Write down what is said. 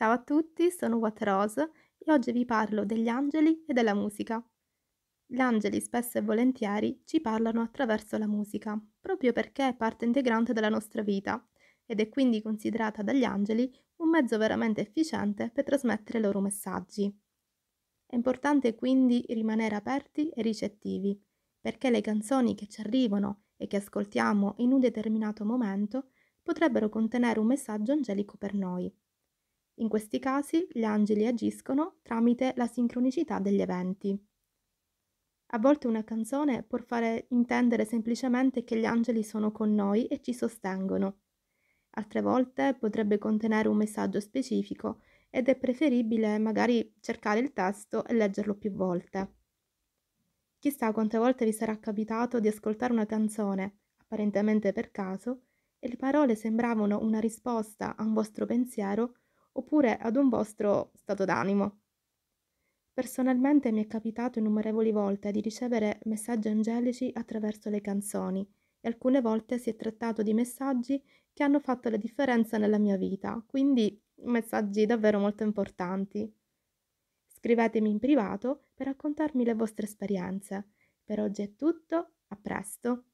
Ciao a tutti, sono What Rose e oggi vi parlo degli angeli e della musica. Gli angeli spesso e volentieri ci parlano attraverso la musica, proprio perché è parte integrante della nostra vita ed è quindi considerata dagli angeli un mezzo veramente efficiente per trasmettere i loro messaggi. È importante quindi rimanere aperti e ricettivi, perché le canzoni che ci arrivano e che ascoltiamo in un determinato momento potrebbero contenere un messaggio angelico per noi. In questi casi gli angeli agiscono tramite la sincronicità degli eventi. A volte una canzone può fare intendere semplicemente che gli angeli sono con noi e ci sostengono. Altre volte potrebbe contenere un messaggio specifico ed è preferibile magari cercare il testo e leggerlo più volte. Chissà quante volte vi sarà capitato di ascoltare una canzone, apparentemente per caso, e le parole sembravano una risposta a un vostro pensiero oppure ad un vostro stato d'animo. Personalmente mi è capitato innumerevoli volte di ricevere messaggi angelici attraverso le canzoni e alcune volte si è trattato di messaggi che hanno fatto la differenza nella mia vita, quindi messaggi davvero molto importanti. Scrivetemi in privato per raccontarmi le vostre esperienze. Per oggi è tutto, a presto!